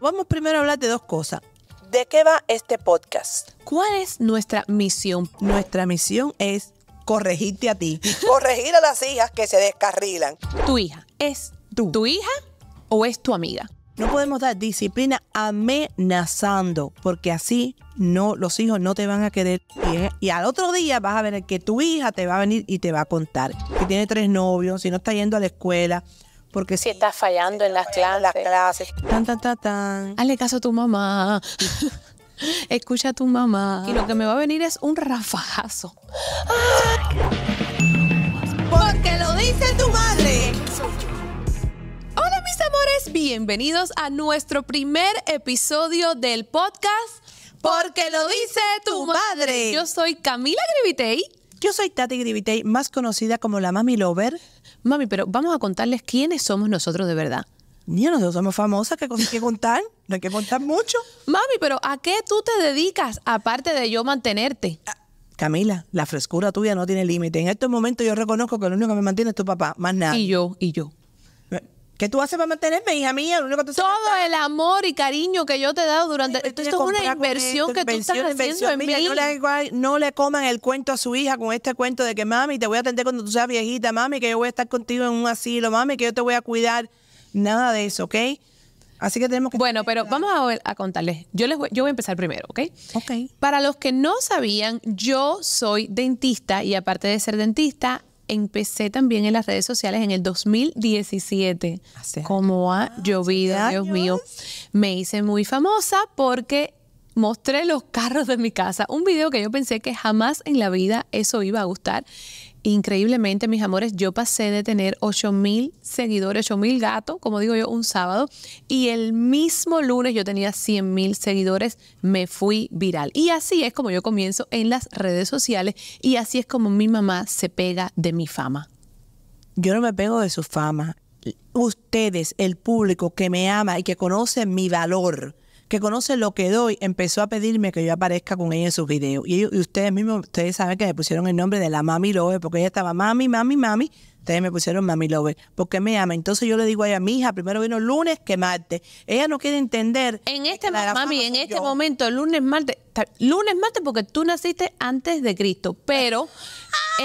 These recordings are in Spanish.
Vamos primero a hablar de dos cosas. ¿De qué va este podcast? ¿Cuál es nuestra misión? Nuestra misión es corregirte a ti. Corregir a las hijas que se descarrilan. ¿Tu hija es tú. tu hija o es tu amiga? No podemos dar disciplina amenazando, porque así no, los hijos no te van a querer. Y, y al otro día vas a ver que tu hija te va a venir y te va a contar que tiene tres novios, si no está yendo a la escuela, porque si, estás fallando en, las clases, las clases. Tan, tan, tan, tan. Hazle caso a tu mamá. Escucha a tu mamá. Y lo que me va a venir es un rafajazo. Ah, porque lo dice tu madre. Hola mis amores, bienvenidos a nuestro primer episodio del podcast. Porque lo dice tu madre. Yo soy Camila Grivitey. Yo soy Tati Gribitey, más conocida como la Mami Lover. Mami, pero vamos a contarles quiénes somos nosotros de verdad. Ni nosotros somos famosas, que hay que contar, no hay que contar mucho. Mami, pero ¿a qué tú te dedicas aparte de yo mantenerte? Ah, Camila, la frescura tuya no tiene límite. En estos momentos yo reconozco que lo único que me mantiene es tu papá, más nada. Y yo, y yo. ¿Qué tú haces para mantenerme, hija mía? Todo el amor y cariño que yo te he dado durante... Pues, esto, es una inversión que tú estás haciendo en Mira, mí. No le, no le coman el cuento a su hija con este cuento de que, mami, te voy a atender cuando tú seas viejita, mami, que yo voy a estar contigo en un asilo, mami, que yo te voy a cuidar. Nada de eso, ¿ok? Así que tenemos que... Bueno, pero vamos a, contarles. Yo, les voy, yo voy a empezar primero, ¿ok? Ok. Para los que no sabían, yo soy dentista y aparte de ser dentista, empecé también en las redes sociales en el 2017. Hace como ha ah, llovido Dios mío. Me hice muy famosa porque mostré los carros de mi casa. Un video que yo pensé que jamás en la vida eso iba a gustar increíblemente, mis amores, yo pasé de tener 8 mil seguidores, 8 mil gatos, como digo yo, un sábado, y el mismo lunes yo tenía 100 mil seguidores, me fui viral. Y así es como yo comienzo en las redes sociales y así es como mi mamá se pega de mi fama. Yo no me pego de su fama. Ustedes, el público que me ama y que conoce mi valor, que conoce lo que doy, empezó a pedirme que yo aparezca con ella en sus videos. Y, ustedes mismos, ustedes saben que me pusieron el nombre de la Mami Love, porque ella estaba Mami, Mami, Mami. Ustedes me pusieron Mami Lover, porque me ama. Entonces yo le digo a ella, mi hija, primero vino lunes que martes. Ella no quiere entender. En este mami, en este momento, lunes, martes, lunes, martes, porque tú naciste antes de Cristo, pero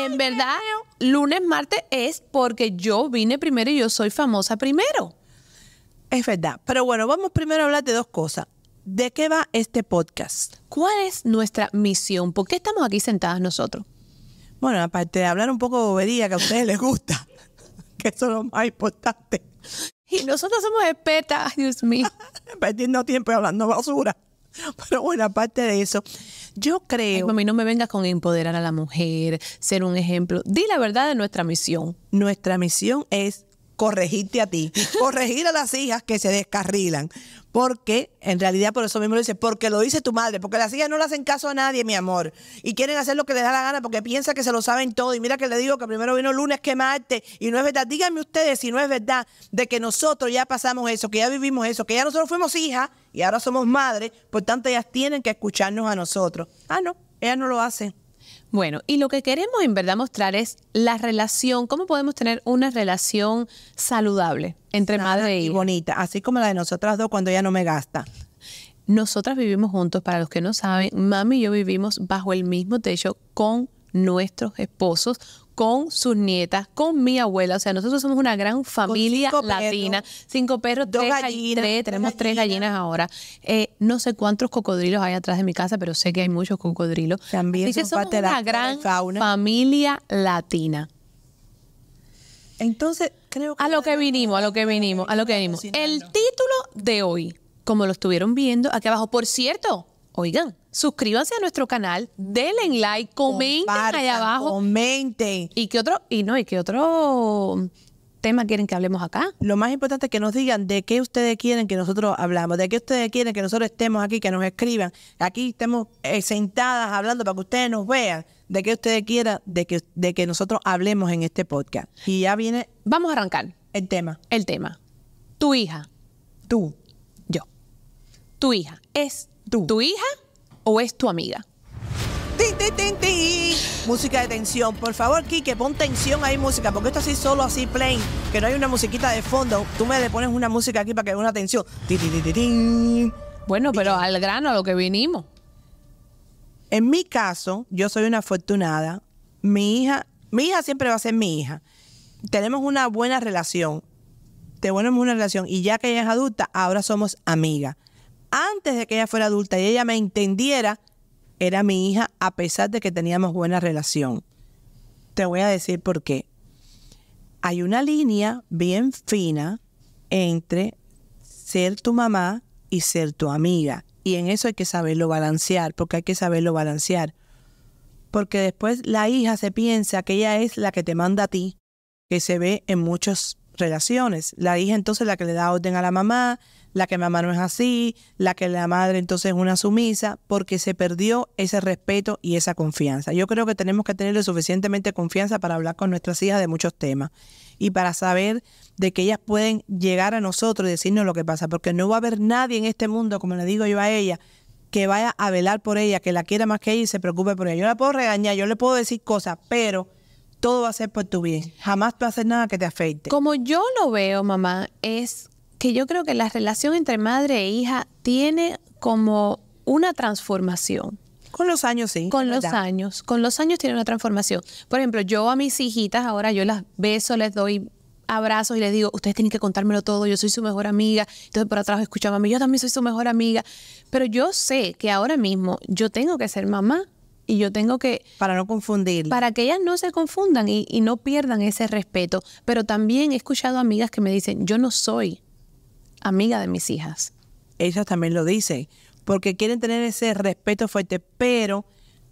en verdad, lunes, martes es porque yo vine primero y yo soy famosa primero. Es verdad. Pero bueno, vamos primero a hablar de dos cosas. ¿De qué va este podcast? ¿Cuál es nuestra misión? ¿Por qué estamos aquí sentadas nosotros? Bueno, aparte de hablar un poco de bobería que a ustedes les gusta, que eso es lo más importante. Y nosotros somos expertas, Dios mío. Perdiendo tiempo y hablando basura. Pero bueno, aparte de eso, yo creo. a mí no me vengas con empoderar a la mujer, ser un ejemplo. Di la verdad de nuestra misión. Nuestra misión es corregirte a ti, corregir a las hijas que se descarrilan. Porque, en realidad, por eso mismo lo dice, porque lo dice tu madre, porque las hijas no le hacen caso a nadie, mi amor, y quieren hacer lo que les da la gana porque piensan que se lo saben todo. Y mira que le digo que primero vino lunes que martes, y no es verdad. Díganme ustedes si no es verdad de que nosotros ya pasamos eso, que ya vivimos eso, que ya nosotros fuimos hijas y ahora somos madres, por tanto, ellas tienen que escucharnos a nosotros. Ah, no, ellas no lo hacen. Bueno, y lo que queremos en verdad mostrar es la relación, cómo podemos tener una relación saludable entre madre e y, y bonita, así como la de nosotras dos cuando ella no me gasta. Nosotras vivimos juntos, para los que no saben, mami y yo vivimos bajo el mismo techo con nuestros esposos con sus nietas, con mi abuela. O sea, nosotros somos una gran familia latina. cinco perros, tres gallinas. tenemos tres gallinas ahora. no sé cuántos cocodrilos hay atrás de mi casa, pero sé que hay muchos cocodrilos. También somos una gran familia latina. Entonces, creo que... A lo que vinimos, a lo que vinimos, a lo que vinimos. El título de hoy, como lo estuvieron viendo aquí abajo. Por cierto, oigan, suscríbanse a nuestro canal, denle like, comenten Compartan, allá abajo. Comenten. Y qué otro, y no, y qué otro tema quieren que hablemos acá. Lo más importante es que nos digan de qué ustedes quieren que nosotros hablamos, de qué ustedes quieren que nosotros estemos aquí, que nos escriban, aquí estemos eh, sentadas hablando para que ustedes nos vean, de qué ustedes quieran, de que, de que nosotros hablemos en este podcast. Y ya viene. Vamos a arrancar. El tema. El tema. Tu hija. Tú. Yo. Tu hija. Es tú. Tu hija o es tu amiga. Música de tensión. Por favor, Kike, pon tensión ahí música, porque esto así solo, así plain, que no hay una musiquita de fondo. Tú me le pones una música aquí para que haya una tensión. bueno, pero al grano, a lo que vinimos. En mi caso, yo soy una afortunada. Mi hija, mi hija siempre va a ser mi hija. Tenemos una buena relación. Tenemos una relación. Y ya que ella es adulta, ahora somos amigas antes de que ella fuera adulta y ella me entendiera, era mi hija a pesar de que teníamos buena relación. Te voy a decir por qué. Hay una línea bien fina entre ser tu mamá y ser tu amiga. Y en eso hay que saberlo balancear, porque hay que saberlo balancear. Porque después la hija se piensa que ella es la que te manda a ti, que se ve en muchas relaciones. La hija entonces la que le da orden a la mamá, la que mamá no es así, la que la madre entonces es una sumisa, porque se perdió ese respeto y esa confianza. Yo creo que tenemos que tenerle suficientemente confianza para hablar con nuestras hijas de muchos temas y para saber de que ellas pueden llegar a nosotros y decirnos lo que pasa, porque no va a haber nadie en este mundo, como le digo yo a ella, que vaya a velar por ella, que la quiera más que ella y se preocupe por ella. Yo la puedo regañar, yo le puedo decir cosas, pero todo va a ser por tu bien. Jamás a hacer nada que te afecte. Como yo lo veo, mamá, es que yo creo que la relación entre madre e hija tiene como una transformación. Con los años, sí. Con los años. Con los años tiene una transformación. Por ejemplo, yo a mis hijitas ahora yo las beso, les doy abrazos y les digo, ustedes tienen que contármelo todo, yo soy su mejor amiga. Entonces por atrás escuchaba a mí yo también soy su mejor amiga. Pero yo sé que ahora mismo yo tengo que ser mamá y yo tengo que... Para no confundir. Para que ellas no se confundan y no pierdan ese respeto. Pero también he escuchado amigas que me dicen, yo no soy amiga de mis hijas. Ellas también lo dicen, porque quieren tener ese respeto fuerte, pero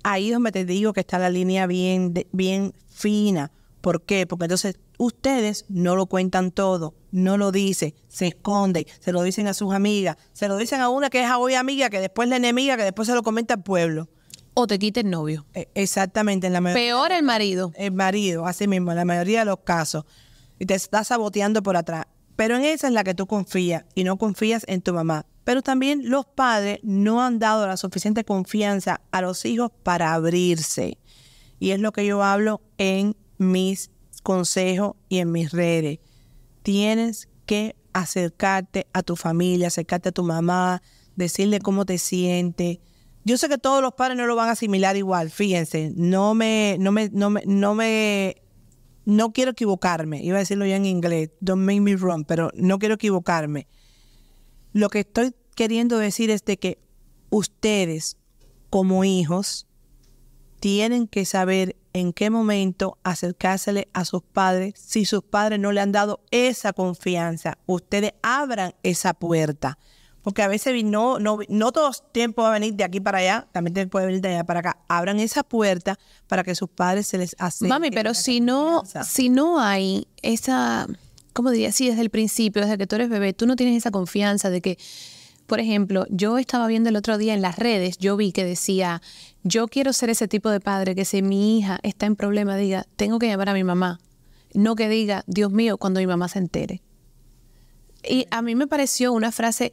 ahí es donde te digo que está la línea bien, bien fina. ¿Por qué? Porque entonces ustedes no lo cuentan todo, no lo dicen, se esconden, se lo dicen a sus amigas, se lo dicen a una que es hoy amiga, que después la enemiga, que después se lo comenta al pueblo. O te quita el novio. E, exactamente. En la Peor el marido. El marido, así mismo, en la mayoría de los casos. Y te está saboteando por atrás pero en esa es la que tú confías y no confías en tu mamá. Pero también los padres no han dado la suficiente confianza a los hijos para abrirse. Y es lo que yo hablo en mis consejos y en mis redes. Tienes que acercarte a tu familia, acercarte a tu mamá, decirle cómo te sientes. Yo sé que todos los padres no lo van a asimilar igual, fíjense, no me, no me, no me, no me no quiero equivocarme, iba a decirlo ya en inglés, don't make me wrong, pero no quiero equivocarme. Lo que estoy queriendo decir es de que ustedes como hijos tienen que saber en qué momento acercársele a sus padres si sus padres no le han dado esa confianza. Ustedes abran esa puerta porque a veces no, no, no tiempo va a venir de aquí para allá, también puede venir de allá para acá. Abran esa puerta para que sus padres se les acerquen. Mami, pero si no, si no hay esa, ¿cómo diría? así? desde el principio, desde que tú eres bebé, tú no tienes esa confianza de que, por ejemplo, yo estaba viendo el otro día en las redes, yo vi que decía, yo quiero ser ese tipo de padre que si mi hija está en problema diga, tengo que llamar a mi mamá. No que diga, Dios mío, cuando mi mamá se entere. Y a mí me pareció una frase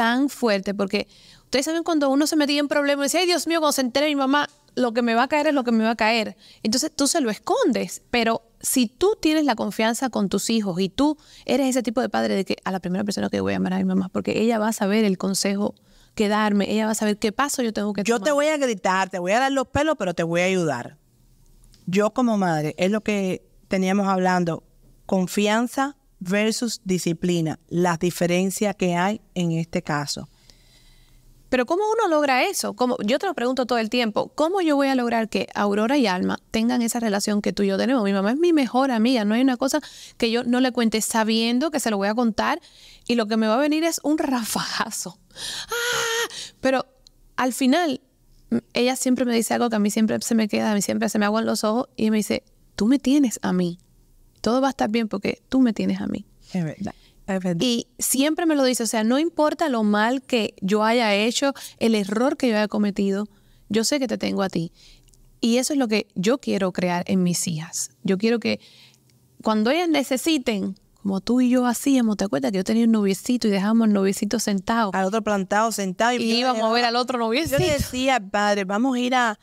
tan fuerte, porque ustedes saben cuando uno se metía en problemas y dice, ay Dios mío, cuando se entere mi mamá, lo que me va a caer es lo que me va a caer. Entonces tú se lo escondes, pero si tú tienes la confianza con tus hijos y tú eres ese tipo de padre de que a la primera persona que voy a llamar a mi mamá, porque ella va a saber el consejo que darme, ella va a saber qué paso yo tengo que Yo te voy a gritar, te voy a dar los pelos, pero te voy a ayudar. Yo como madre, es lo que teníamos hablando, confianza versus disciplina, las diferencias que hay en este caso. Pero ¿cómo uno logra eso? como Yo te lo pregunto todo el tiempo, ¿cómo yo voy a lograr que Aurora y Alma tengan esa relación que tú y yo tenemos? Mi mamá es mi mejor amiga, no hay una cosa que yo no le cuente sabiendo que se lo voy a contar y lo que me va a venir es un rafajazo. ¡Ah! Pero al final, ella siempre me dice algo que a mí siempre se me queda, a mí siempre se me aguan los ojos y me dice, tú me tienes a mí todo va a estar bien porque tú me tienes a mí. Es verdad. Y siempre me lo dice, o sea, no importa lo mal que yo haya hecho, el error que yo haya cometido, yo sé que te tengo a ti. Y eso es lo que yo quiero crear en mis hijas. Yo quiero que cuando ellas necesiten, como tú y yo hacíamos, ¿te acuerdas que yo tenía un noviecito y dejábamos el noviecito sentado? Al otro plantado, sentado. Y, íbamos a ver ah", al otro noviecito. Yo le decía, padre, vamos a ir a,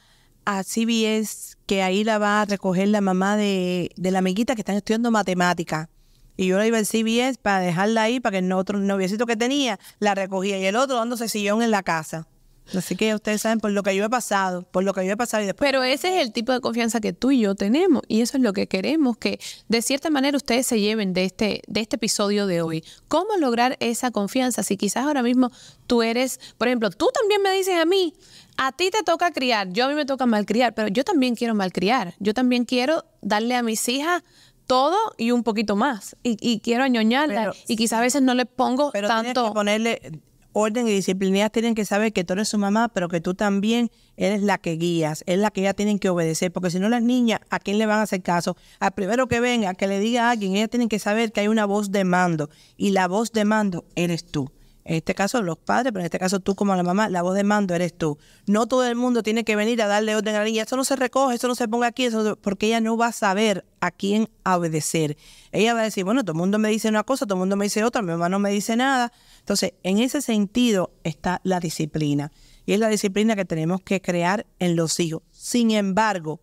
a CBS, que ahí la va a recoger la mamá de, de la amiguita que está estudiando matemática. Y yo la iba al CBS para dejarla ahí, para que el otro noviecito que tenía la recogía y el otro dándose sillón en la casa. Así que ustedes saben por lo que yo he pasado, por lo que yo he pasado y después. Pero ese es el tipo de confianza que tú y yo tenemos y eso es lo que queremos que de cierta manera ustedes se lleven de este de este episodio de hoy. ¿Cómo lograr esa confianza si quizás ahora mismo tú eres, por ejemplo, tú también me dices a mí, a ti te toca criar, yo a mí me toca malcriar, pero yo también quiero malcriar. Yo también quiero darle a mis hijas todo y un poquito más. Y, quiero añoñarla. y quizás a veces no le pongo pero tanto. Tienes que ponerle orden y disciplina tienen que saber que tú eres su mamá, pero que tú también eres la que guías, es la que ellas tienen que obedecer, porque si no las niñas, ¿a quién le van a hacer caso? Al primero que venga, que le diga a alguien, ellas tienen que saber que hay una voz de mando y la voz de mando eres tú en este caso los padres, pero en este caso tú como la mamá, la voz de mando eres tú. No todo el mundo tiene que venir a darle orden a la eso no se recoge, eso no se ponga aquí, eso porque ella no va a saber a quién obedecer. Ella va a decir, bueno, todo el mundo me dice una cosa, todo el mundo me dice otra, mi mamá no me dice nada. Entonces, en ese sentido está la disciplina. Y es la disciplina que tenemos que crear en los hijos. Sin embargo,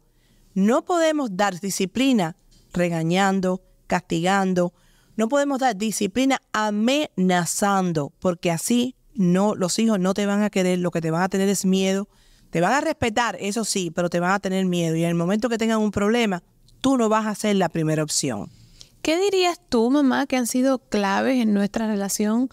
no podemos dar disciplina regañando, castigando, no podemos dar disciplina amenazando, porque así no, los hijos no te van a querer, lo que te van a tener es miedo. Te van a respetar, eso sí, pero te van a tener miedo. Y en el momento que tengan un problema, tú no vas a ser la primera opción. ¿Qué dirías tú, mamá, que han sido claves en nuestra relación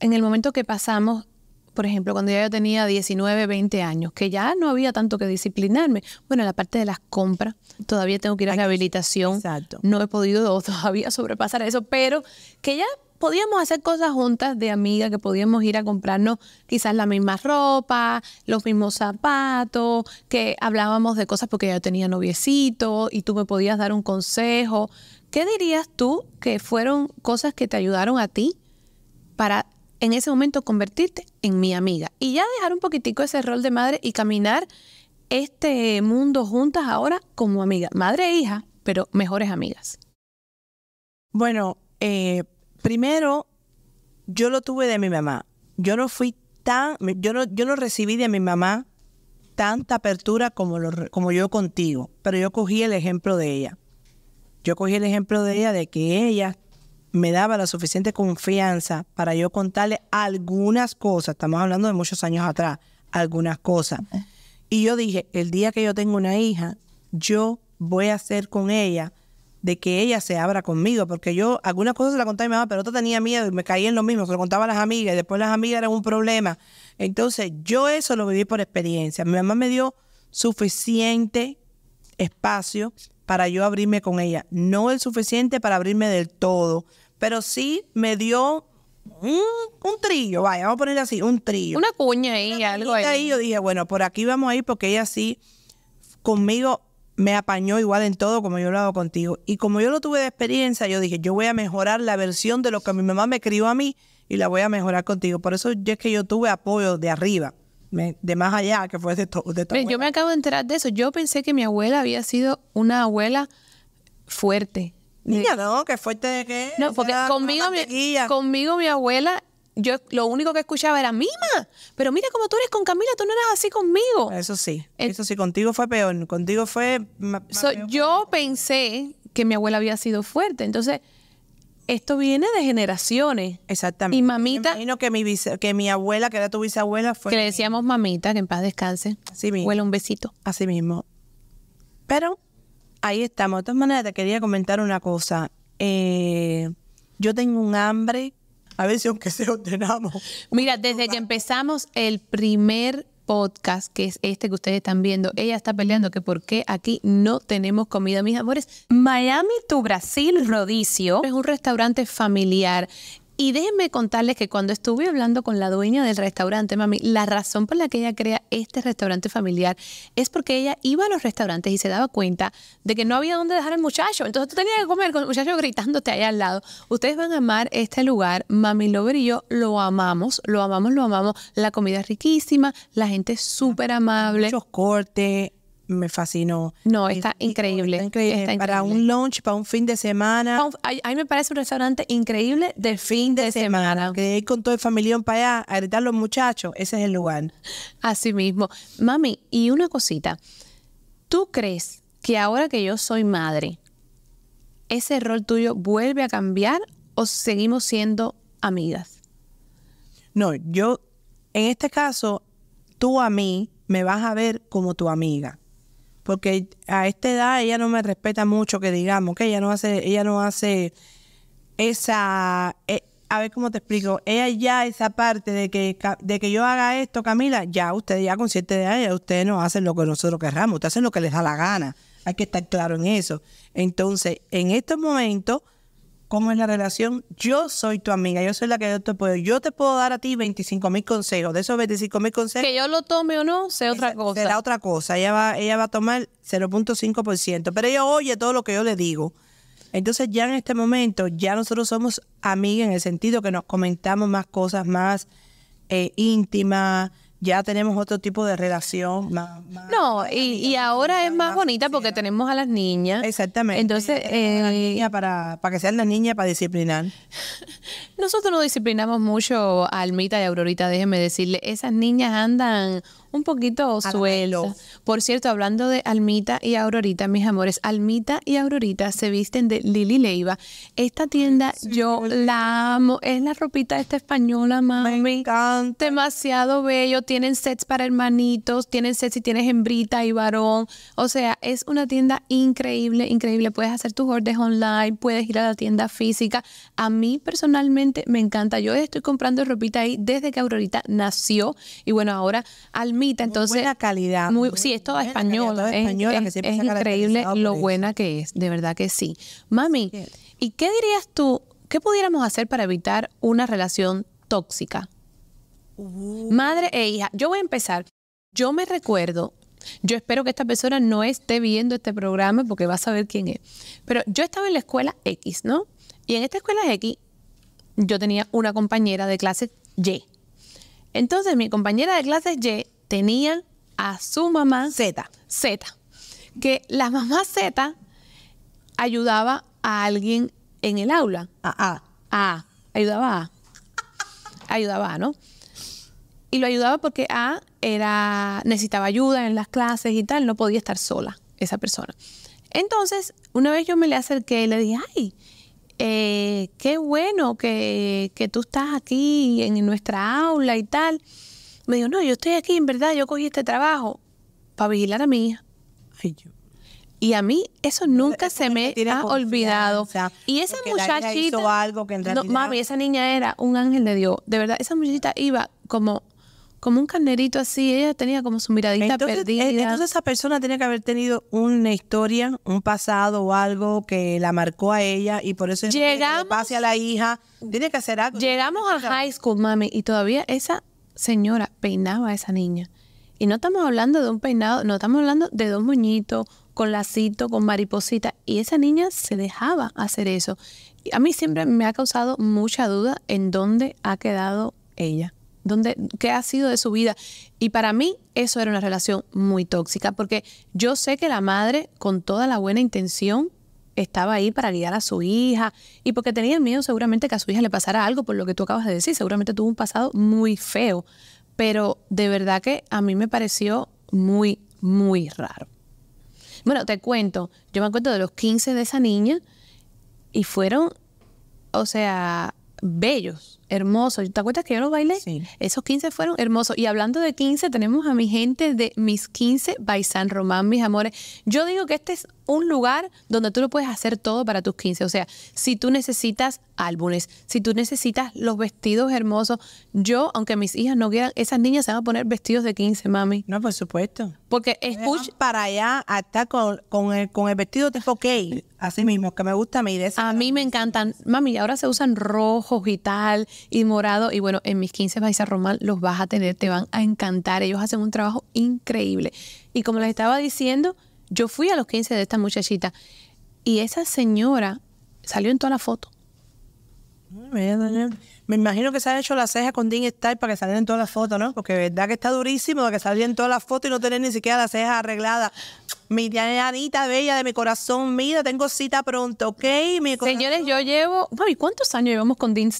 en el momento que pasamos por ejemplo, cuando ya yo tenía 19, 20 años, que ya no había tanto que disciplinarme. Bueno, la parte de las compras, todavía tengo que ir a rehabilitación. Exacto. No he podido todavía sobrepasar eso, pero que ya podíamos hacer cosas juntas de amiga, que podíamos ir a comprarnos quizás la misma ropa, los mismos zapatos, que hablábamos de cosas porque ya tenía noviecito y tú me podías dar un consejo. ¿Qué dirías tú que fueron cosas que te ayudaron a ti para en ese momento convertirte en mi amiga y ya dejar un poquitico ese rol de madre y caminar este mundo juntas ahora como amiga, madre e hija, pero mejores amigas. Bueno, eh, primero yo lo tuve de mi mamá. Yo no fui tan, yo no, yo recibí de mi mamá tanta apertura como, como yo contigo, pero yo cogí el ejemplo de ella. Yo cogí el ejemplo de ella de que ella me daba la suficiente confianza para yo contarle algunas cosas, estamos hablando de muchos años atrás, algunas cosas. Y yo dije, el día que yo tengo una hija, yo voy a hacer con ella de que ella se abra conmigo, porque yo algunas cosas se las contaba a mi mamá, pero otra tenía miedo y me caía en lo mismo, se lo contaba a las amigas y después las amigas eran un problema. Entonces yo eso lo viví por experiencia. Mi mamá me dio suficiente espacio para yo abrirme con ella, no el suficiente para abrirme del todo, pero sí me dio un, trillo, vaya, vamos a ponerle así, un trillo. Una cuña ahí, algo ahí. ahí. Yo dije, bueno, por aquí vamos a ir porque ella sí conmigo me apañó igual en todo como yo lo hago contigo. Y como yo lo tuve de experiencia, yo dije, yo voy a mejorar la versión de lo que mi mamá me crió a mí y la voy a mejorar contigo. Por eso es que yo tuve apoyo de arriba. de más allá que fue de, todo. Yo me acabo de enterar de eso. Yo pensé que mi abuela había sido una abuela fuerte, Niña, no, qué fuerte que No, porque conmigo mi, abuela, yo lo único que escuchaba era mima. Pero mira cómo tú eres con Camila, tú no eras así conmigo. Eso sí, eh, eso sí, contigo fue peor, contigo fue... Yo pensé que mi abuela había sido fuerte, entonces esto viene de generaciones. Exactamente. Y mamita. Me imagino que mi, abuela, que era tu bisabuela, fue. Que le decíamos mamita, que en paz descanse. Así mismo. Huele un besito. Así mismo. Pero Ahí estamos. De todas maneras, te quería comentar una cosa. Eh, yo tengo un hambre. A ver si aunque sea ordenamos. Mira, desde que empezamos el primer podcast, que es este que ustedes están viendo, ella está peleando que por qué aquí no tenemos comida, mis amores. Miami tu Brasil Rodicio es un restaurante familiar y déjenme contarles que cuando estuve hablando con la dueña del restaurante, mami, la razón por la que ella crea este restaurante familiar es porque ella iba a los restaurantes y se daba cuenta de que no había dónde dejar al muchacho. Entonces tú tenías que comer con el muchacho gritándote ahí al lado. Ustedes van a amar este lugar. Mami Lover y yo lo amamos, lo amamos, lo amamos. La comida es riquísima, la gente es súper amable. Muchos cortes, me fascinó. No, está increíble. para un lunch, para un fin de semana. A mí me parece un restaurante increíble de fin de, semana. Que ir con todo el familión para allá, a gritar los muchachos, ese es el lugar. Así mismo. Mami, y una cosita. ¿Tú crees que ahora que yo soy madre, ese rol tuyo vuelve a cambiar o seguimos siendo amigas? No, yo, en este caso, tú a mí me vas a ver como tu amiga porque a esta edad ella no me respeta mucho, que digamos, que ella no hace, ella no hace esa, eh, a ver cómo te explico, ella ya esa parte de que, de que yo haga esto, Camila, ya ustedes ya con siete de ustedes no hacen lo que nosotros querramos, ustedes hacen lo que les da la gana, hay que estar claro en eso. Entonces, en estos momentos ¿Cómo es la relación? Yo soy tu amiga, yo soy la que yo te puedo. Yo te puedo dar a ti 25 mil consejos. De esos 25 mil consejos. Que yo lo tome o no, sea otra cosa. Será otra cosa. Ella va, ella va a tomar 0.5%. Pero ella oye todo lo que yo le digo. Entonces, ya en este momento, ya nosotros somos amigas en el sentido que nos comentamos más cosas más eh, íntimas ya tenemos otro tipo de relación no y, y ahora es más, bonita porque tenemos a las niñas exactamente entonces eh, para para que sean las niñas para disciplinar nosotros no disciplinamos mucho a Almita y Aurorita déjeme decirle esas niñas andan un poquito suelo. Por cierto, hablando de Almita y Aurorita, mis amores, Almita y Aurorita se visten de Lili Leiva. Esta tienda yo la amo, es la ropita esta española, mami. Me encanta. Demasiado bello, tienen sets para hermanitos, tienen sets si tienes hembrita y varón. O sea, es una tienda increíble, increíble. Puedes hacer tus órdenes online, puedes ir a la tienda física. A mí personalmente me encanta. Yo estoy comprando ropita ahí desde que Aurorita nació y bueno, ahora Almita entonces, muy buena calidad. sí, es toda española. es, es, increíble lo buena que es, de verdad que sí. Mami, ¿y qué dirías tú, qué pudiéramos hacer para evitar una relación tóxica? Uh. Madre e hija, yo voy a empezar. Yo me recuerdo, yo espero que esta persona no esté viendo este programa porque va a saber quién es. Pero yo estaba en la escuela X, ¿no? Y en esta escuela X yo tenía una compañera de clase Y. Entonces mi compañera de clase Y tenían a su mamá Z. Z. Que la mamá Z ayudaba a alguien en el aula. A A. A. Ayudaba a. Ayudaba a, ¿no? Y lo ayudaba porque A era, necesitaba ayuda en las clases y tal, no podía estar sola esa persona. Entonces, una vez yo me le acerqué y le dije, ay, eh, qué bueno que, que tú estás aquí en nuestra aula y tal. Me dijo, no, yo estoy aquí, en verdad, yo cogí este trabajo para vigilar a mi hija. yo. Y a mí eso nunca se me ha olvidado. Y esa muchachita. algo que mami, esa niña era un ángel de Dios. De verdad, esa muchachita iba como, como un carnerito así. Ella tenía como su miradita eh, perdida. Entonces, esa persona tenía que haber tenido una historia, un pasado o algo que la marcó a ella y por eso llegamos, que le pase a la hija. Tiene que hacer algo. Llegamos a high school, mami, y todavía esa señora peinaba a esa niña. Y no estamos hablando de un peinado, no estamos hablando de dos moñitos, con lacito, con mariposita. Y esa niña se dejaba hacer eso. a mí siempre me ha causado mucha duda en dónde ha quedado ella. Dónde, ¿Qué ha sido de su vida? Y para mí eso era una relación muy tóxica, porque yo sé que la madre, con toda la buena intención, estaba ahí para guiar a su hija y porque tenía miedo seguramente que a su hija le pasara algo por lo que tú acabas de decir. Seguramente tuvo un pasado muy feo, pero de verdad que a mí me pareció muy, muy raro. Bueno, te cuento, yo me acuerdo de los 15 de esa niña y fueron, o sea, bellos. Hermoso. ¿Te acuerdas que yo lo bailé? Sí. Esos 15 fueron hermosos. Y hablando de 15, tenemos a mi gente de Mis 15 by San Román, mis amores. Yo digo que este es un lugar donde tú lo puedes hacer todo para tus 15. O sea, si tú necesitas álbumes, si tú necesitas los vestidos hermosos, yo, aunque mis hijas no quieran, esas niñas se van a poner vestidos de 15, mami. No, por supuesto. Porque escucha. Para allá hasta con, el, con el vestido de K, así mismo, que me gusta a mí. a mí me encantan. Mami, ahora se usan rojos y tal, y morado. Y bueno, en mis 15 Baiza Román los vas a tener, te van a encantar. Ellos hacen un trabajo increíble. Y como les estaba diciendo, yo fui a los 15 de esta muchachita y esa señora salió en toda la foto. Me imagino que se ha hecho la ceja con Dean Style para que saliera en todas las fotos, ¿no? Porque verdad que está durísimo de que salgan en todas las fotos y no tener ni siquiera la cejas arreglada. Mi Dianita bella de mi corazón, mira, tengo cita pronto, ¿ok? Señores, yo llevo. Mami, ¿cuántos años llevamos con Dean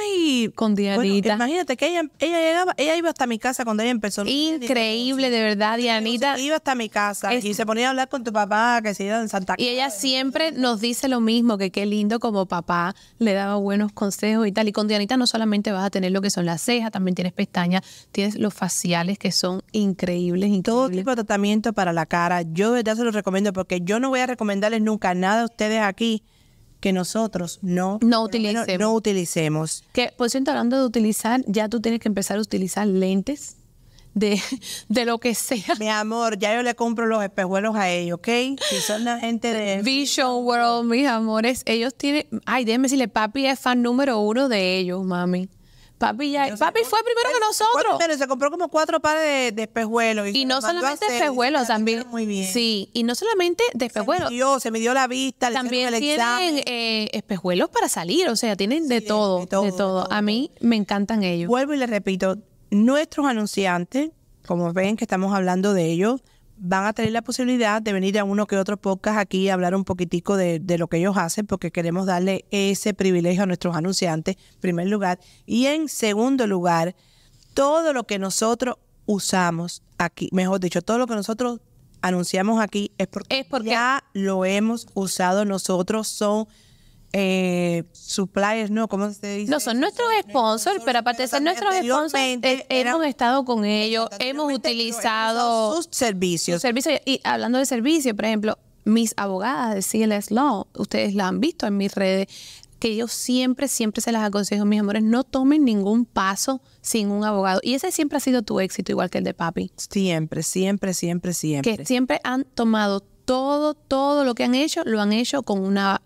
Ay. Con Dianita. imagínate que ella, ella, llegaba, ella iba hasta mi casa cuando ella empezó. Increíble, de verdad, Dianita. Iba hasta mi casa y se ponía a hablar con tu papá, que se iba en Santa Cruz Y ella siempre nos dice lo mismo, que qué lindo como papá le daba buenos consejos y tal. Y con Dianita no solamente vas a tener lo que son las cejas, también tienes pestañas, tienes los faciales que son increíbles, y Todo tipo de tratamiento para la cara yo de verdad se los recomiendo porque yo no voy a recomendarles nunca nada a ustedes aquí que nosotros no, no utilicemos. no utilicemos. Que, por cierto, hablando de utilizar, ya tú tienes que empezar a utilizar lentes de, de lo que sea. Mi amor, ya yo le compro los espejuelos a ellos, ¿ok? Si son la gente de... Vision World, mis amores, ellos tienen... Ay, déjenme decirle, papi es fan número uno de ellos, mami. Papi, fue primero que nosotros. Pero se compró como cuatro pares de, espejuelos. Y, no solamente espejuelos, también. Muy bien. Sí, y no solamente de espejuelos. Se me dio la vista, le también tienen eh, espejuelos para salir, o sea, tienen de, todo, de, todo, de todo. A mí me encantan ellos. Vuelvo y les repito, nuestros anunciantes, como ven que estamos hablando de ellos, van a tener la posibilidad de venir a uno que otro podcast aquí a hablar un poquitico de, lo que ellos hacen, porque queremos darle ese privilegio a nuestros anunciantes, en primer lugar. Y en segundo lugar, todo lo que nosotros usamos aquí, mejor dicho, todo lo que nosotros anunciamos aquí es porque, es porque ya lo hemos usado nosotros, son eh, suppliers, ¿no? ¿Cómo se dice? No, son nuestros sponsors, pero aparte de ser nuestros sponsors, eh, hemos estado con ellos, hemos utilizado sus servicios. Sus servicios. Y hablando de servicios, por ejemplo, mis abogadas de CLS Law, ustedes la han visto en mis redes, que yo siempre, siempre se las aconsejo, mis amores, no tomen ningún paso sin un abogado. Y ese siempre ha sido tu éxito, igual que el de papi. Siempre, siempre, siempre, siempre. Que siempre han tomado todo, todo lo que han hecho, lo han hecho con una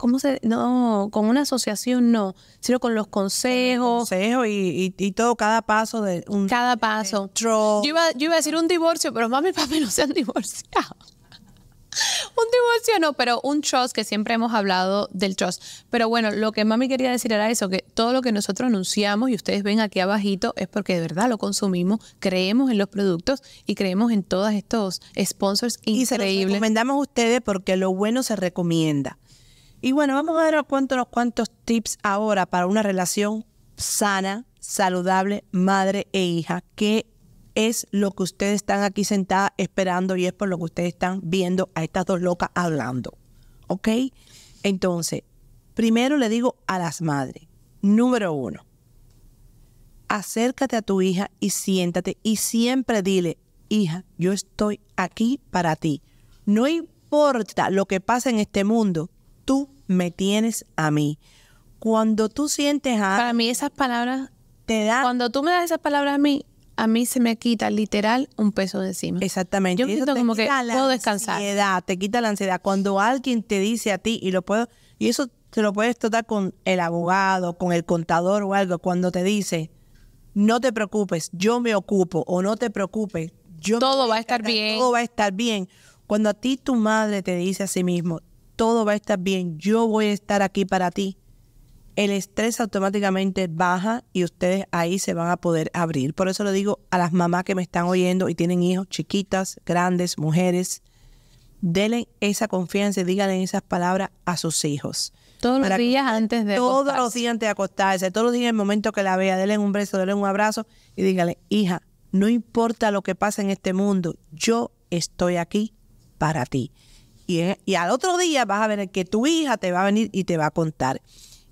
¿cómo se? No, con una asociación no, sino con los consejos. Consejos y, todo, cada paso de un... Cada paso. Yo iba, yo iba a decir un divorcio, pero mami y papi no se han divorciado. un divorcio no, pero un trust que siempre hemos hablado del trust. Pero bueno, lo que mami quería decir era eso, que todo lo que nosotros anunciamos y ustedes ven aquí abajito es porque de verdad lo consumimos, creemos en los productos y creemos en todos estos sponsors increíbles. Y recomendamos a ustedes porque lo bueno se recomienda. Y bueno, vamos a ver cuánto, cuántos tips ahora para una relación sana, saludable, madre e hija, que es lo que ustedes están aquí sentadas esperando y es por lo que ustedes están viendo a estas dos locas hablando. ¿Ok? Entonces, primero le digo a las madres, número uno, acércate a tu hija y siéntate y siempre dile, hija, yo estoy aquí para ti. No importa lo que pasa en este mundo, tú me tienes a mí. Cuando tú sientes a... Para mí esas palabras... Te da... Cuando tú me das esas palabras a mí, a mí se me quita literal un peso de encima. Exactamente. Yo siento como que puedo descansar. Ansiedad, te quita la ansiedad. Cuando alguien te dice a ti y lo puedo, y eso te lo puedes tratar con el abogado, con el contador o algo, cuando te dice, no te preocupes, yo me ocupo, o no te preocupes, yo todo va a estar bien. Todo va a estar bien. Cuando a ti tu madre te dice a sí mismo, todo va a estar bien, yo voy a estar aquí para ti, el estrés automáticamente baja y ustedes ahí se van a poder abrir. Por eso le digo a las mamás que me están oyendo y tienen hijos chiquitas, grandes, mujeres, denle esa confianza y díganle esas palabras a sus hijos. Todos los días antes de Todos los días antes de acostarse, todos los días en el momento que la vea, denle un beso, denle un abrazo y díganle, hija, no importa lo que pase en este mundo, yo estoy aquí para ti y, al otro día vas a ver que tu hija te va a venir y te va a contar.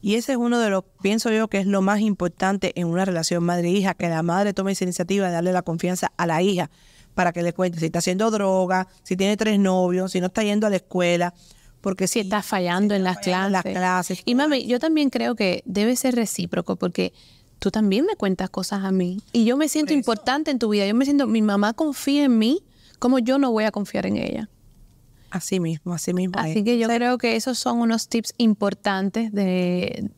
Y ese es uno de los, pienso yo, que es lo más importante en una relación madre-hija, que la madre tome esa iniciativa de darle la confianza a la hija para que le cuente si está haciendo droga, si tiene tres novios, si no está yendo a la escuela. Porque si, está fallando, en, las clases. las clases. Y mami, yo también creo que debe ser recíproco porque tú también me cuentas cosas a mí y yo me siento importante en tu vida. Yo me siento, mi mamá confía en mí como yo no voy a confiar en ella. Así mismo, así mismo. Así que yo creo que esos son unos tips importantes de,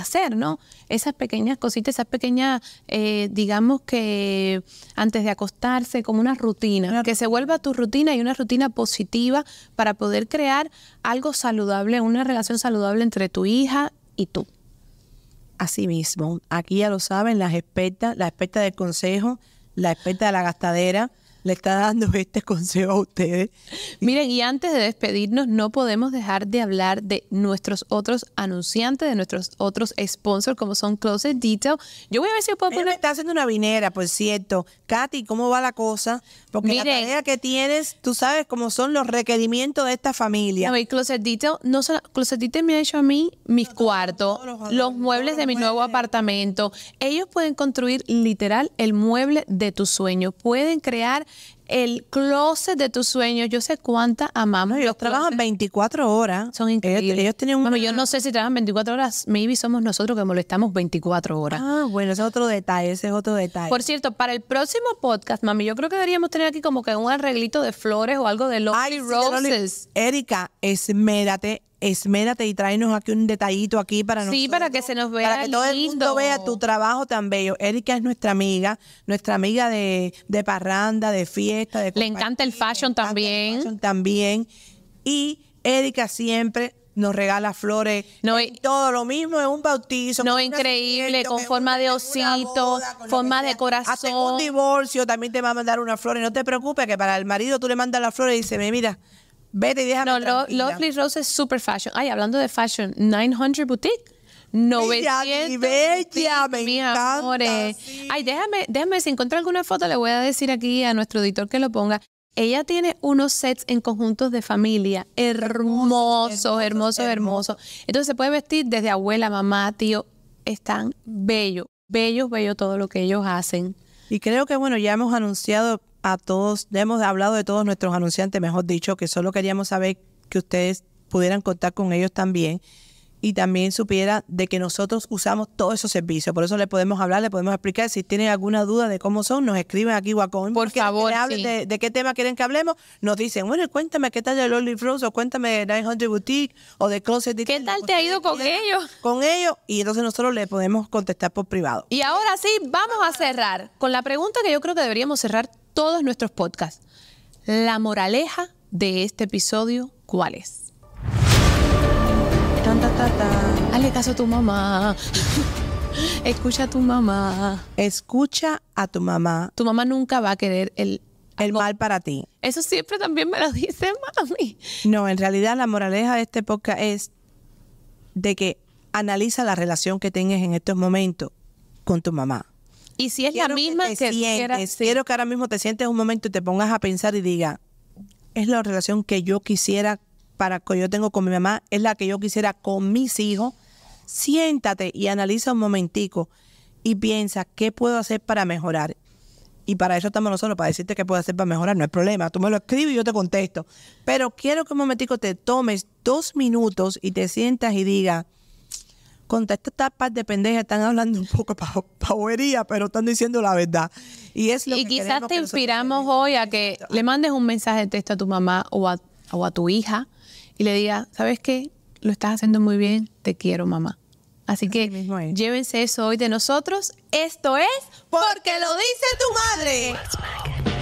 hacer, ¿no? Esas pequeñas cositas, esas pequeñas, eh, digamos que antes de acostarse, como una rutina, que se vuelva tu rutina y una rutina positiva para poder crear algo saludable, una relación saludable entre tu hija y tú. Así mismo, aquí ya lo saben las expertas, la experta del consejo, la experta de la gastadera le está dando este consejo a ustedes. Miren, y antes de despedirnos, no podemos dejar de hablar de nuestros otros anunciantes, de nuestros otros sponsors, como son Closet Detail. Yo voy a ver si puedo poner... Me está haciendo una vinera, por cierto. Katy, ¿cómo va la cosa? Porque la tarea que tienes, tú sabes cómo son los requerimientos de esta familia. Closet Detail, no solo, Closet Detail me ha hecho a mí mis cuartos, los, muebles de mi nuevo apartamento. Ellos pueden construir literal el mueble de tu sueño. Pueden crear el closet de tus sueños. Yo sé cuánta amamos. ellos trabajan 24 horas. Son increíbles. Ellos, tienen yo no sé si trabajan 24 horas. Maybe somos nosotros que molestamos 24 horas. Ah, bueno, ese es otro detalle. Ese es otro detalle. Por cierto, para el próximo podcast, mami, yo creo que deberíamos tener aquí como que un arreglito de flores o algo de Lovely Roses. Erika, esmérate esmérate y tráenos aquí un detallito aquí para Sí, para que se nos vea Para que todo el mundo vea tu trabajo tan bello. Erika es nuestra amiga, nuestra amiga de, parranda, de fiesta. Le encanta el fashion también. también. Y Erika siempre nos regala flores. No, todo lo mismo es un bautizo. No, increíble, con forma de osito, forma de corazón. Hasta un divorcio también te va a mandar una flor. Y no te preocupes que para el marido tú le mandas la flor y dice, mira, Vete y déjame. No, Lovely Rose es super fashion. Ay, hablando de fashion, 900 Boutique. 900 bella, me encanta, Ay, déjame, déjame, si encuentro alguna foto, le voy a decir aquí a nuestro editor que lo ponga. Ella tiene unos sets en conjuntos de familia hermosos, hermosos, hermosos. Entonces se puede vestir desde abuela, mamá, tío. Están bellos, bellos, bellos todo lo que ellos hacen. Y creo que, bueno, ya hemos anunciado a todos, ya hemos hablado de todos nuestros anunciantes, mejor dicho, que solo queríamos saber que ustedes pudieran contar con ellos también y también supiera de que nosotros usamos todos esos servicios. Por eso le podemos hablar, le podemos explicar. Si tienen alguna duda de cómo son, nos escriben aquí, Wacom. Por favor. De, qué tema quieren que hablemos? Nos dicen, bueno, cuéntame qué tal de Lonely Rose, o cuéntame de 900 Boutique, o de Closet. ¿Qué tal te ha ido con ellos? Con ellos, y entonces nosotros le podemos contestar por privado. Y ahora sí, vamos a cerrar con la pregunta que yo creo que deberíamos cerrar todos nuestros podcasts. La moraleja de este episodio, ¿cuál es? Hazle caso a tu mamá. Escucha a tu mamá. Escucha a tu mamá. Tu mamá nunca va a querer el, el mal para ti. Eso siempre también me lo dice mami. No, en realidad la moraleja de este podcast es de que analiza la relación que tienes en estos momentos con tu mamá. Y si es la misma que, te que quiero que ahora mismo te sientes un momento y te pongas a pensar y diga, es la relación que yo quisiera para que yo tengo con mi mamá, es la que yo quisiera con mis hijos. Siéntate y analiza un momentico y piensa qué puedo hacer para mejorar. Y para eso estamos nosotros, para decirte qué puedo hacer para mejorar, no hay problema. Tú me lo escribes y yo te contesto. Pero quiero que un momentico te tomes dos minutos y te sientas y diga con esta parte de pendeja, están hablando un poco de pavoría, pero están diciendo la verdad. Y, es y quizás te inspiramos hoy a que le mandes un mensaje de texto a tu mamá o a, tu hija y le digas, ¿sabes qué? Lo estás haciendo muy bien, te quiero mamá. Así que llévense eso hoy de nosotros. Esto es porque lo dice tu madre.